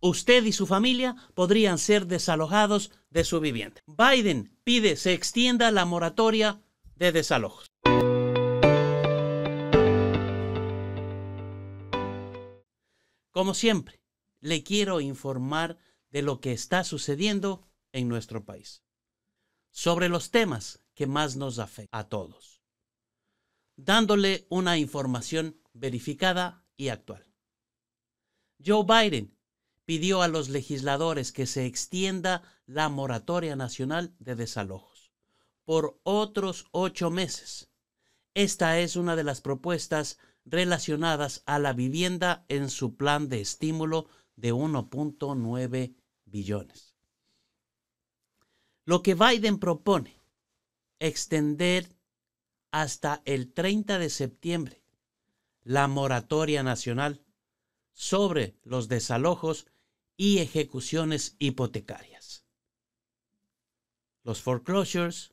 usted y su familia podrían ser desalojados de su vivienda. Biden pide se extienda la moratoria de desalojos. Como siempre, le quiero informar de lo que está sucediendo en nuestro país, sobre los temas que más nos afectan a todos, dándole una información verificada y actual. Joe Biden pidió a los legisladores que se extienda la moratoria nacional de desalojos por otros ocho meses. Esta es una de las propuestas relacionadas a la vivienda en su plan de estímulo de 1.9 billones. Lo que Biden propone, extender hasta el 30 de septiembre la moratoria nacional sobre los desalojos y ejecuciones hipotecarias. Los foreclosures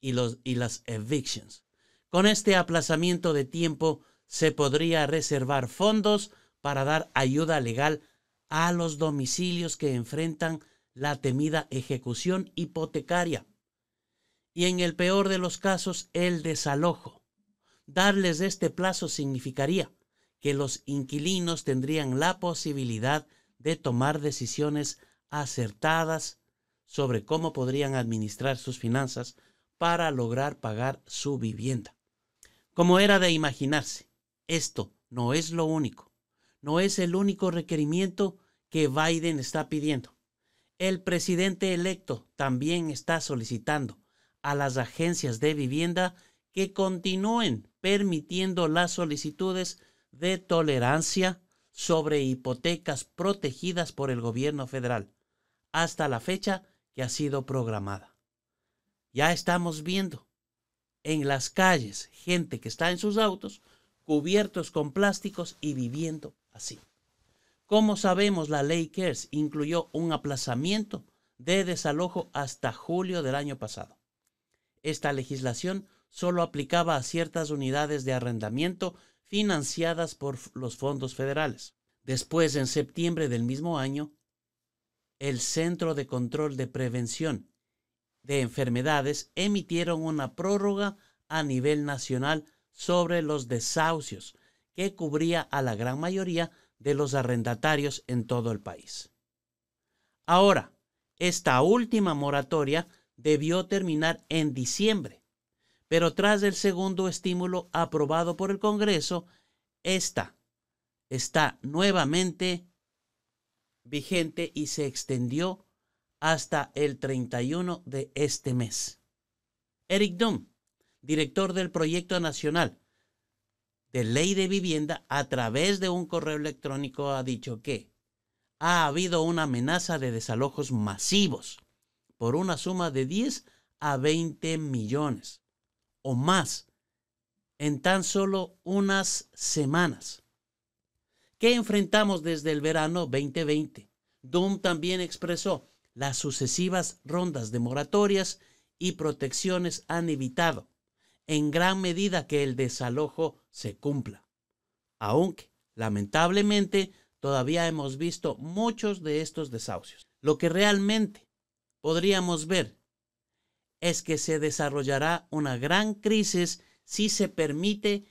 y, los, y las evictions. Con este aplazamiento de tiempo se podría reservar fondos para dar ayuda legal a los domicilios que enfrentan la temida ejecución hipotecaria y en el peor de los casos el desalojo. Darles este plazo significaría que los inquilinos tendrían la posibilidad de tomar decisiones acertadas sobre cómo podrían administrar sus finanzas para lograr pagar su vivienda. Como era de imaginarse, esto no es lo único, no es el único requerimiento que Biden está pidiendo. El presidente electo también está solicitando a las agencias de vivienda que continúen permitiendo las solicitudes de tolerancia sobre hipotecas protegidas por el gobierno federal, hasta la fecha que ha sido programada. Ya estamos viendo en las calles gente que está en sus autos cubiertos con plásticos y viviendo así. Como sabemos, la ley CARES incluyó un aplazamiento de desalojo hasta julio del año pasado. Esta legislación solo aplicaba a ciertas unidades de arrendamiento financiadas por los fondos federales. Después, en septiembre del mismo año, el Centro de Control de Prevención de Enfermedades emitieron una prórroga a nivel nacional sobre los desahucios que cubría a la gran mayoría de los arrendatarios en todo el país. Ahora, esta última moratoria debió terminar en diciembre, pero tras el segundo estímulo aprobado por el Congreso, esta está nuevamente vigente y se extendió hasta el 31 de este mes. Eric Dunn, director del Proyecto Nacional de Ley de Vivienda, a través de un correo electrónico ha dicho que ha habido una amenaza de desalojos masivos por una suma de 10 a 20 millones o más en tan solo unas semanas. ¿Qué enfrentamos desde el verano 2020? Doom también expresó, las sucesivas rondas de moratorias y protecciones han evitado en gran medida que el desalojo se cumpla. Aunque, lamentablemente, todavía hemos visto muchos de estos desahucios. Lo que realmente podríamos ver es que se desarrollará una gran crisis si se permite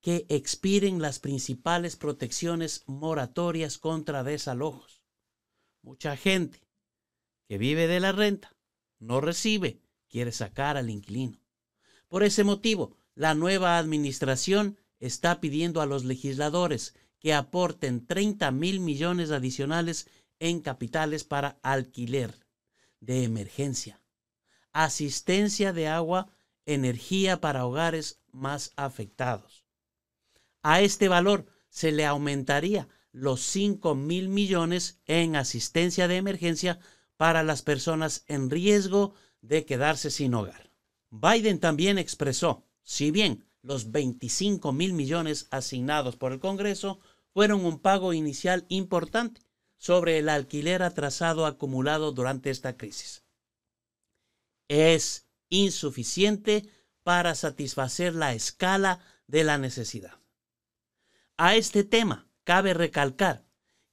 que expiren las principales protecciones moratorias contra desalojos. Mucha gente que vive de la renta no recibe, quiere sacar al inquilino. Por ese motivo, la nueva administración está pidiendo a los legisladores que aporten 30 mil millones adicionales en capitales para alquiler de emergencia asistencia de agua, energía para hogares más afectados. A este valor se le aumentaría los 5 mil millones en asistencia de emergencia para las personas en riesgo de quedarse sin hogar. Biden también expresó, si bien los 25 mil millones asignados por el Congreso fueron un pago inicial importante sobre el alquiler atrasado acumulado durante esta crisis es insuficiente para satisfacer la escala de la necesidad. A este tema cabe recalcar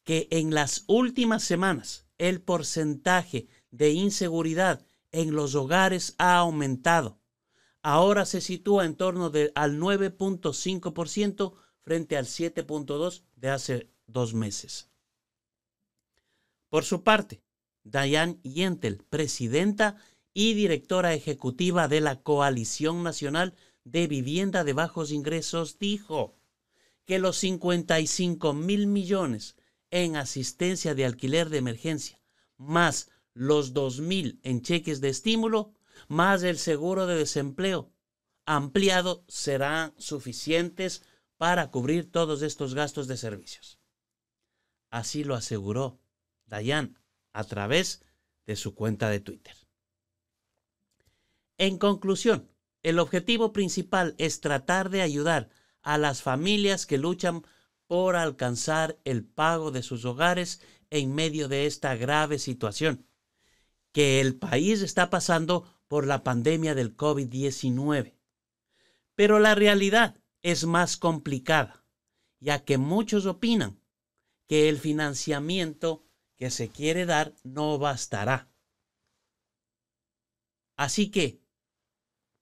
que en las últimas semanas el porcentaje de inseguridad en los hogares ha aumentado. Ahora se sitúa en torno al 9.5% frente al 7.2% de hace dos meses. Por su parte, Diane Yentel, presidenta y directora ejecutiva de la Coalición Nacional de Vivienda de Bajos Ingresos, dijo que los 55 mil millones en asistencia de alquiler de emergencia, más los 2 mil en cheques de estímulo, más el seguro de desempleo ampliado, serán suficientes para cubrir todos estos gastos de servicios. Así lo aseguró Dayan a través de su cuenta de Twitter. En conclusión, el objetivo principal es tratar de ayudar a las familias que luchan por alcanzar el pago de sus hogares en medio de esta grave situación que el país está pasando por la pandemia del COVID-19. Pero la realidad es más complicada, ya que muchos opinan que el financiamiento que se quiere dar no bastará. Así que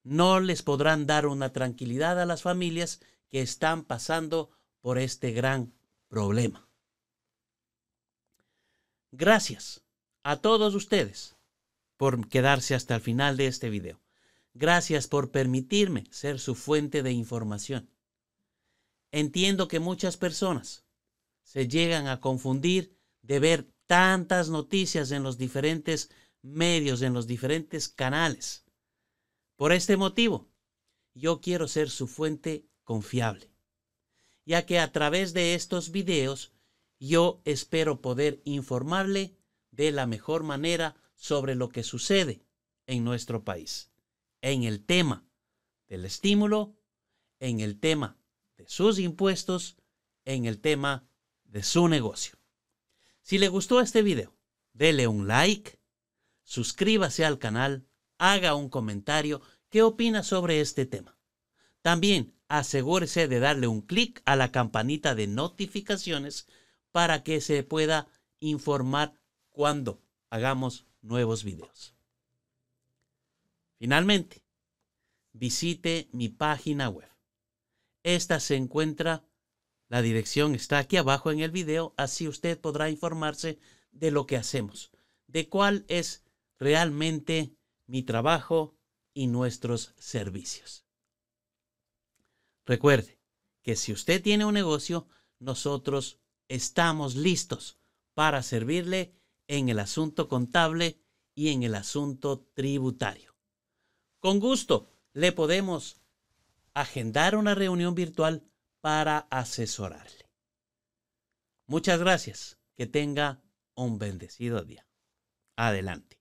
no les podrán dar una tranquilidad a las familias que están pasando por este gran problema. Gracias a todos ustedes por quedarse hasta el final de este video. Gracias por permitirme ser su fuente de información. Entiendo que muchas personas se llegan a confundir de ver tantas noticias en los diferentes medios, en los diferentes canales por este motivo, yo quiero ser su fuente confiable, ya que a través de estos videos yo espero poder informarle de la mejor manera sobre lo que sucede en nuestro país, en el tema del estímulo, en el tema de sus impuestos, en el tema de su negocio. Si le gustó este video, dele un like, suscríbase al canal, haga un comentario qué opina sobre este tema. También asegúrese de darle un clic a la campanita de notificaciones para que se pueda informar cuando hagamos nuevos videos. Finalmente, visite mi página web. Esta se encuentra, la dirección está aquí abajo en el video, así usted podrá informarse de lo que hacemos, de cuál es realmente mi trabajo y nuestros servicios. Recuerde que si usted tiene un negocio, nosotros estamos listos para servirle en el asunto contable y en el asunto tributario. Con gusto le podemos agendar una reunión virtual para asesorarle. Muchas gracias. Que tenga un bendecido día. Adelante.